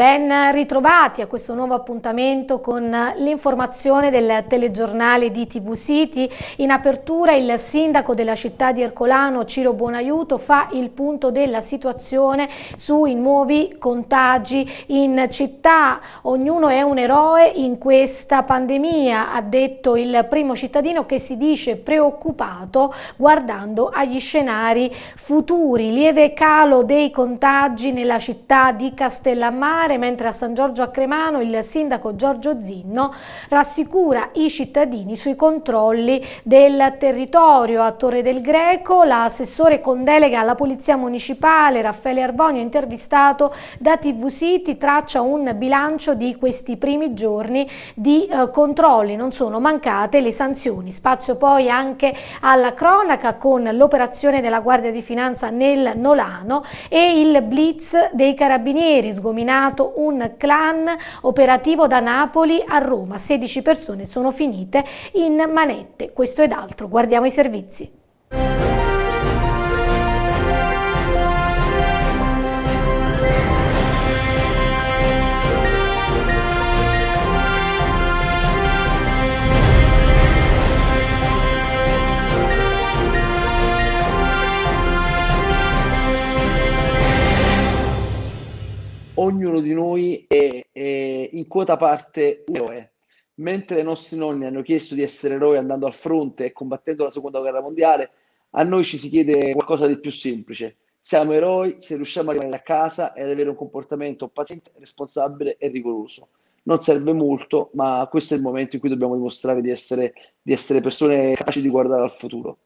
Ben ritrovati a questo nuovo appuntamento con l'informazione del telegiornale di TV City. In apertura il sindaco della città di Ercolano, Ciro Buonaiuto, fa il punto della situazione sui nuovi contagi in città. Ognuno è un eroe in questa pandemia, ha detto il primo cittadino che si dice preoccupato guardando agli scenari futuri. Lieve calo dei contagi nella città di Castellammare mare, mentre a San Giorgio a Cremano il sindaco Giorgio Zinno rassicura i cittadini sui controlli del territorio. A Torre del Greco l'assessore con delega alla Polizia Municipale Raffaele Arbonio intervistato da TV City traccia un bilancio di questi primi giorni di eh, controlli. Non sono mancate le sanzioni. Spazio poi anche alla cronaca con l'operazione della Guardia di Finanza nel Nolano e il blitz dei carabinieri sgominato nato un clan operativo da Napoli a Roma, 16 persone sono finite in manette. Questo ed altro, guardiamo i servizi. ognuno di noi è, è in quota parte un eroe. Mentre i nostri nonni hanno chiesto di essere eroi andando al fronte e combattendo la seconda guerra mondiale, a noi ci si chiede qualcosa di più semplice. Siamo eroi se riusciamo a rimanere a casa e ad avere un comportamento paziente, responsabile e rigoroso. Non serve molto, ma questo è il momento in cui dobbiamo dimostrare di essere, di essere persone capaci di guardare al futuro.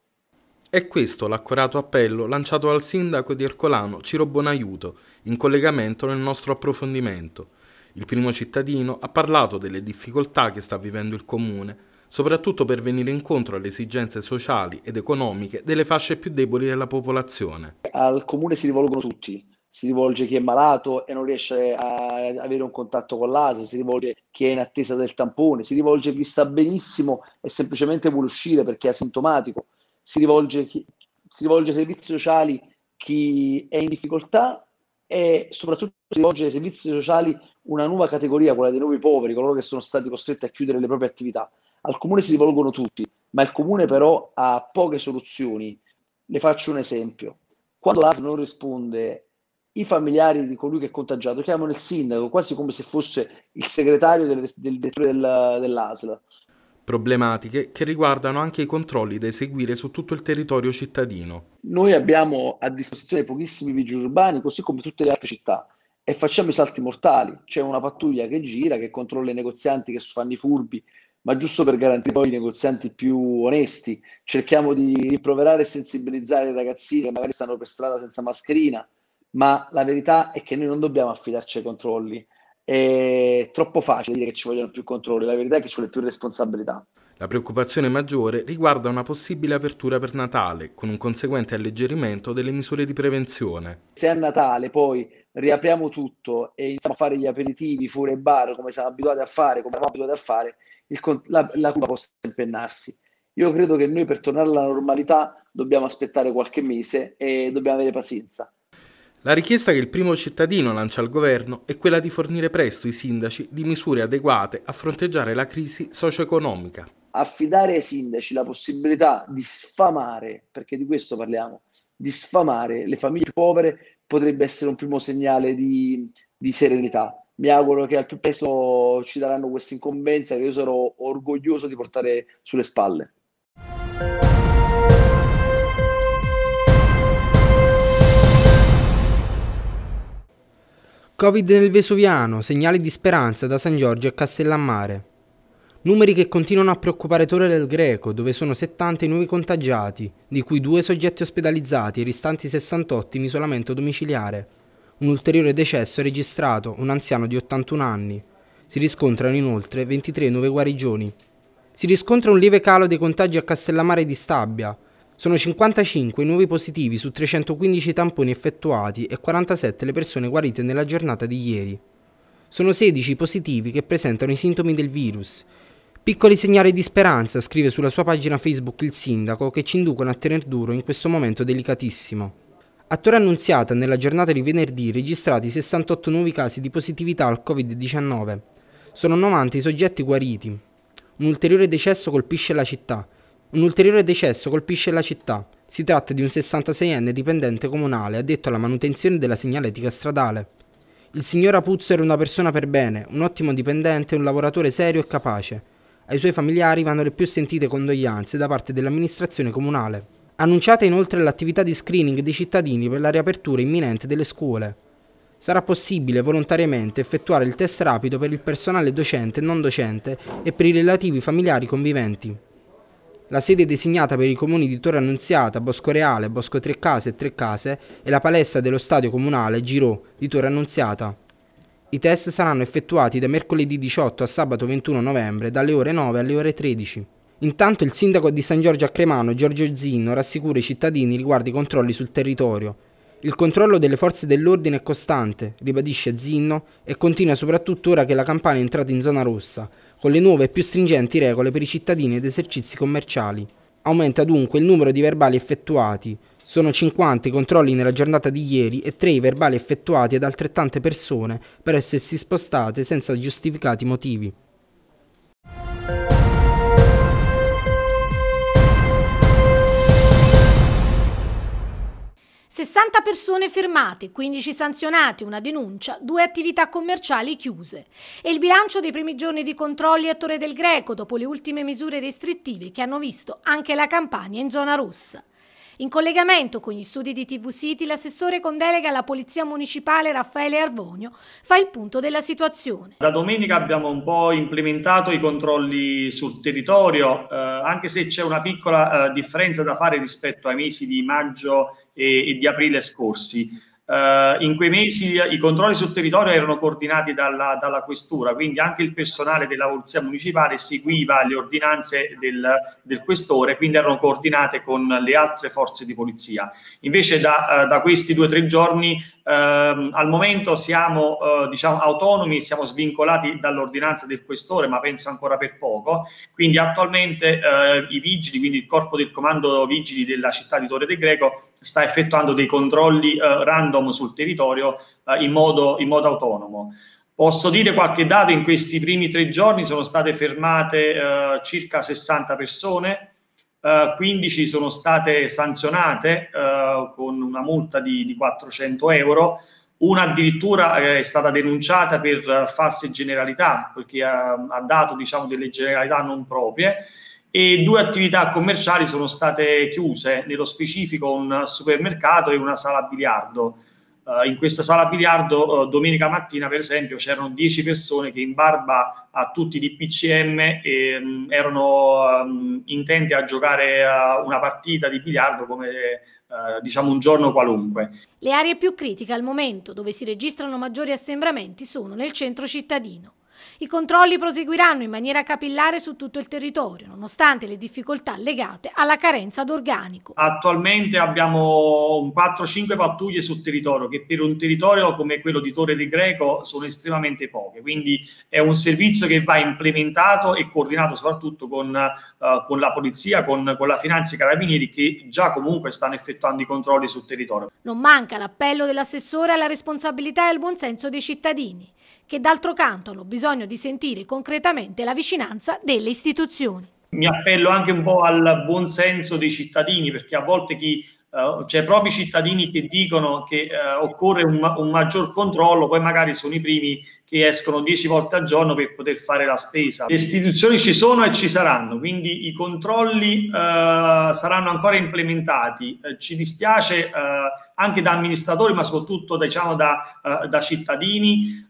È questo l'accorato appello lanciato al sindaco di Ercolano Ciro Bonaiuto in collegamento nel nostro approfondimento. Il primo cittadino ha parlato delle difficoltà che sta vivendo il comune, soprattutto per venire incontro alle esigenze sociali ed economiche delle fasce più deboli della popolazione. Al comune si rivolgono tutti, si rivolge chi è malato e non riesce a avere un contatto con l'ASA, si rivolge chi è in attesa del tampone, si rivolge chi sta benissimo e semplicemente vuole uscire perché è asintomatico si rivolge, chi, si rivolge ai servizi sociali chi è in difficoltà e soprattutto si rivolge ai servizi sociali una nuova categoria, quella dei nuovi poveri, coloro che sono stati costretti a chiudere le proprie attività. Al comune si rivolgono tutti, ma il comune però ha poche soluzioni. Le faccio un esempio. Quando l'ASL non risponde, i familiari di colui che è contagiato chiamano il sindaco, quasi come se fosse il segretario del, del del, dell'ASL problematiche che riguardano anche i controlli da eseguire su tutto il territorio cittadino. Noi abbiamo a disposizione pochissimi vigili urbani, così come tutte le altre città, e facciamo i salti mortali. C'è una pattuglia che gira, che controlla i negozianti che fanno i furbi, ma giusto per garantire poi i negozianti più onesti. Cerchiamo di rimproverare e sensibilizzare i ragazzini che magari stanno per strada senza mascherina, ma la verità è che noi non dobbiamo affidarci ai controlli è troppo facile dire che ci vogliono più controlli, la verità è che ci vuole più responsabilità. La preoccupazione maggiore riguarda una possibile apertura per Natale, con un conseguente alleggerimento delle misure di prevenzione. Se a Natale poi riapriamo tutto e iniziamo a fare gli aperitivi fuori e bar come siamo abituati a fare, come siamo abituati a fare, il, la, la curva possa impennarsi. Io credo che noi per tornare alla normalità dobbiamo aspettare qualche mese e dobbiamo avere pazienza. La richiesta che il primo cittadino lancia al governo è quella di fornire presto i sindaci di misure adeguate a fronteggiare la crisi socio-economica. Affidare ai sindaci la possibilità di sfamare, perché di questo parliamo, di sfamare le famiglie povere potrebbe essere un primo segnale di, di serenità mi auguro che al più presto ci daranno questa incombenza che io sarò orgoglioso di portare sulle spalle. Covid nel Vesuviano, segnali di speranza da San Giorgio a Castellammare. Numeri che continuano a preoccupare Torre del Greco, dove sono 70 i nuovi contagiati, di cui due soggetti ospedalizzati e ristanti 68 in isolamento domiciliare. Un ulteriore decesso è registrato, un anziano di 81 anni. Si riscontrano inoltre 23 nuove guarigioni. Si riscontra un lieve calo dei contagi a Castellammare di Stabia, sono 55 i nuovi positivi su 315 tamponi effettuati e 47 le persone guarite nella giornata di ieri. Sono 16 i positivi che presentano i sintomi del virus. Piccoli segnali di speranza, scrive sulla sua pagina Facebook il sindaco, che ci inducono a tener duro in questo momento delicatissimo. A Torre Annunziata, nella giornata di venerdì, registrati 68 nuovi casi di positività al Covid-19. Sono 90 i soggetti guariti. Un ulteriore decesso colpisce la città. Un ulteriore decesso colpisce la città. Si tratta di un 66enne dipendente comunale addetto alla manutenzione della segnaletica stradale. Il signor Apuzzo era una persona per bene, un ottimo dipendente, un lavoratore serio e capace. Ai suoi familiari vanno le più sentite condoglianze da parte dell'amministrazione comunale. Annunciata inoltre l'attività di screening dei cittadini per la riapertura imminente delle scuole. Sarà possibile volontariamente effettuare il test rapido per il personale docente e non docente e per i relativi familiari conviventi. La sede designata per i comuni di Torre Annunziata, Bosco Reale, Bosco Trecase e Case è la palestra dello stadio comunale Girò di Torre Annunziata. I test saranno effettuati da mercoledì 18 a sabato 21 novembre dalle ore 9 alle ore 13. Intanto il sindaco di San Giorgio a Cremano, Giorgio Zinno, rassicura i cittadini riguardo i controlli sul territorio. Il controllo delle forze dell'ordine è costante, ribadisce Zinno, e continua soprattutto ora che la campagna è entrata in zona rossa, con le nuove e più stringenti regole per i cittadini ed esercizi commerciali. Aumenta dunque il numero di verbali effettuati. Sono 50 i controlli nella giornata di ieri e 3 i verbali effettuati ad altrettante persone per essersi spostate senza giustificati motivi. 60 persone fermate, 15 sanzionate, una denuncia, due attività commerciali chiuse. E il bilancio dei primi giorni di controlli a Torre del Greco dopo le ultime misure restrittive che hanno visto anche la campagna in zona rossa. In collegamento con gli studi di TV City, l'assessore con delega alla Polizia Municipale Raffaele Arbonio fa il punto della situazione. Da domenica abbiamo un po' implementato i controlli sul territorio, eh, anche se c'è una piccola eh, differenza da fare rispetto ai mesi di maggio e, e di aprile scorsi eh, in quei mesi i controlli sul territorio erano coordinati dalla, dalla questura, quindi anche il personale della polizia municipale seguiva le ordinanze del, del questore, quindi erano coordinate con le altre forze di polizia. Invece da, eh, da questi due o tre giorni ehm, al momento siamo eh, diciamo, autonomi, siamo svincolati dall'ordinanza del questore, ma penso ancora per poco, quindi attualmente eh, i vigili, quindi il corpo del comando vigili della città di Torre De Greco sta effettuando dei controlli eh, random sul territorio eh, in, modo, in, modo, autonomo. Posso dire qualche dato, in questi primi tre giorni sono state fermate eh, circa 60 persone, 15 eh, sono state sanzionate eh, con una multa di, di 400 euro, una addirittura è stata denunciata per false generalità, perché ha, ha dato diciamo, delle generalità non proprie, e due attività commerciali sono state chiuse, nello specifico un supermercato e una sala biliardo. Uh, in questa sala biliardo uh, domenica mattina, per esempio, c'erano 10 persone che in barba a tutti di PCM e, ehm, erano um, intenti a giocare uh, una partita di biliardo come eh, diciamo un giorno qualunque. Le aree più critiche al momento dove si registrano maggiori assembramenti sono nel centro cittadino. I controlli proseguiranno in maniera capillare su tutto il territorio, nonostante le difficoltà legate alla carenza d'organico. Attualmente abbiamo 4-5 pattuglie sul territorio, che per un territorio come quello di Torre di Greco sono estremamente poche, quindi è un servizio che va implementato e coordinato soprattutto con, eh, con la polizia, con, con la finanza e i carabinieri che già comunque stanno effettuando i controlli sul territorio. Non manca l'appello dell'assessore alla responsabilità e al buonsenso dei cittadini che d'altro canto hanno bisogno di sentire concretamente la vicinanza delle istituzioni mi appello anche un po' al buon senso dei cittadini, perché a volte chi Uh, c'è proprio i cittadini che dicono che uh, occorre un, un, maggior controllo, poi magari sono i primi che escono 10 volte al giorno per poter fare la spesa. Le istituzioni ci sono e ci saranno, quindi i controlli uh, saranno ancora implementati. ci dispiace anche da amministratori, ma soprattutto diciamo, da, da cittadini,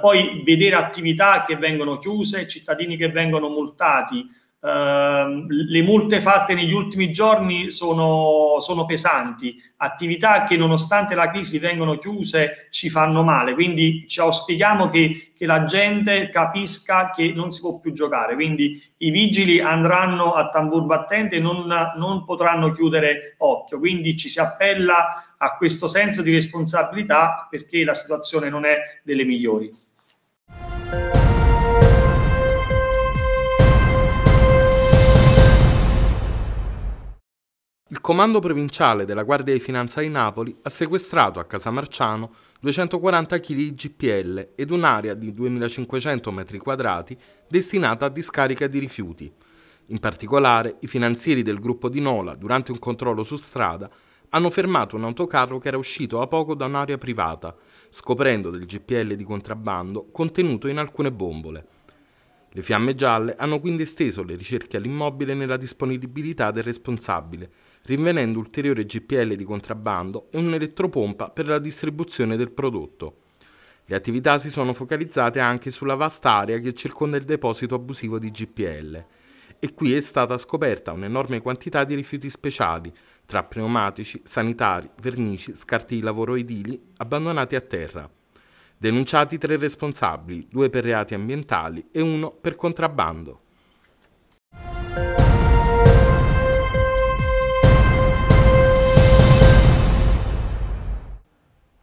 poi vedere attività che vengono chiuse, cittadini che vengono multati. Ehm, le multe fatte negli ultimi giorni sono, sono, pesanti, attività che nonostante la crisi vengono chiuse ci fanno male, quindi ci auspichiamo che, che la gente capisca che non si può più giocare, quindi i vigili andranno a tambur battente e non, non potranno chiudere occhio, quindi ci si appella a questo senso di responsabilità perché la situazione non è delle migliori. Il comando provinciale della Guardia di Finanza di Napoli ha sequestrato a Casa Marciano 240 kg di GPL ed un'area di 2500 m2 destinata a discarica di rifiuti. In particolare, i finanzieri del gruppo di Nola, durante un controllo su strada, hanno fermato un autocarro che era uscito a poco da un'area privata, scoprendo del GPL di contrabbando contenuto in alcune bombole. Le fiamme gialle hanno quindi esteso le ricerche all'immobile nella disponibilità del responsabile, rinvenendo ulteriore GPL di contrabbando e un'elettropompa per la distribuzione del prodotto. Le attività si sono focalizzate anche sulla vasta area che circonda il deposito abusivo di GPL e qui è stata scoperta un'enorme quantità di rifiuti speciali, tra pneumatici, sanitari, vernici, scarti di lavoro edili, abbandonati a terra denunciati tre responsabili, due per reati ambientali e uno per contrabbando.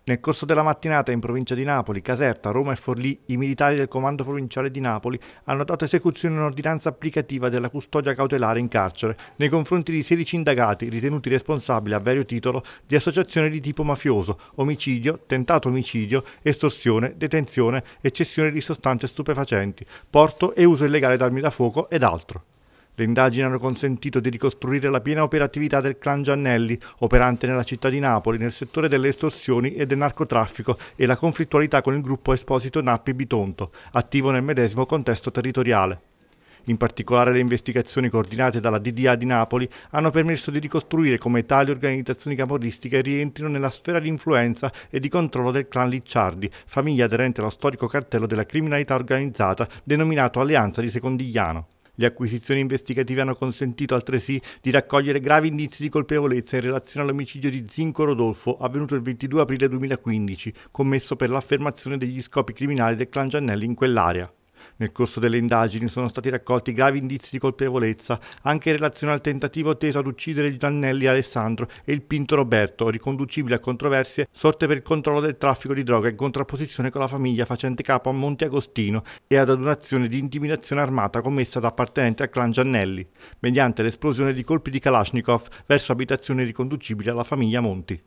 Nel corso della mattinata in provincia di Napoli, Caserta, Roma e Forlì, i militari del Comando Provinciale di Napoli hanno dato esecuzione a un'ordinanza applicativa della custodia cautelare in carcere nei confronti di 16 indagati ritenuti responsabili a vario titolo di associazione di tipo mafioso, omicidio, tentato omicidio, estorsione, detenzione e cessione di sostanze stupefacenti, porto e uso illegale d'armi da fuoco ed altro. Le indagini hanno consentito di ricostruire la piena operatività del clan Giannelli, operante nella città di Napoli nel settore delle estorsioni e del narcotraffico e la conflittualità con il gruppo Esposito Nappi Bitonto, attivo nel medesimo contesto territoriale. In particolare le investigazioni coordinate dalla DDA di Napoli hanno permesso di ricostruire come tali organizzazioni camorristiche rientrino nella sfera di influenza e di controllo del clan Licciardi, famiglia aderente allo storico cartello della criminalità organizzata denominato Alleanza di Secondigliano. Le acquisizioni investigative hanno consentito altresì di raccogliere gravi indizi di colpevolezza in relazione all'omicidio di Zinco Rodolfo avvenuto il 22 aprile 2015, commesso per l'affermazione degli scopi criminali del clan Giannelli in quell'area. Nel corso delle indagini sono stati raccolti gravi indizi di colpevolezza anche in relazione al tentativo teso ad uccidere Giannelli Alessandro e il Pinto Roberto, riconducibili a controversie sorte per il controllo del traffico di droga in contrapposizione con la famiglia facente capo a Monte Agostino e ad un'azione di intimidazione armata commessa da appartenenti al clan Giannelli, mediante l'esplosione di colpi di Kalashnikov verso abitazioni riconducibili alla famiglia Monti.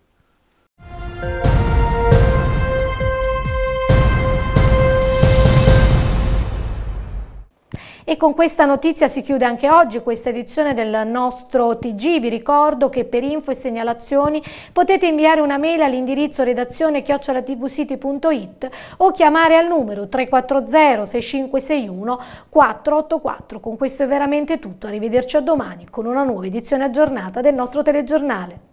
E con questa notizia si chiude anche oggi questa edizione del nostro TG. Vi ricordo che per info e segnalazioni potete inviare una mail all'indirizzo redazione chiocciolatvcity.it o chiamare al numero 340 6561 484. Con questo è veramente tutto. Arrivederci a domani con una nuova edizione aggiornata del nostro telegiornale.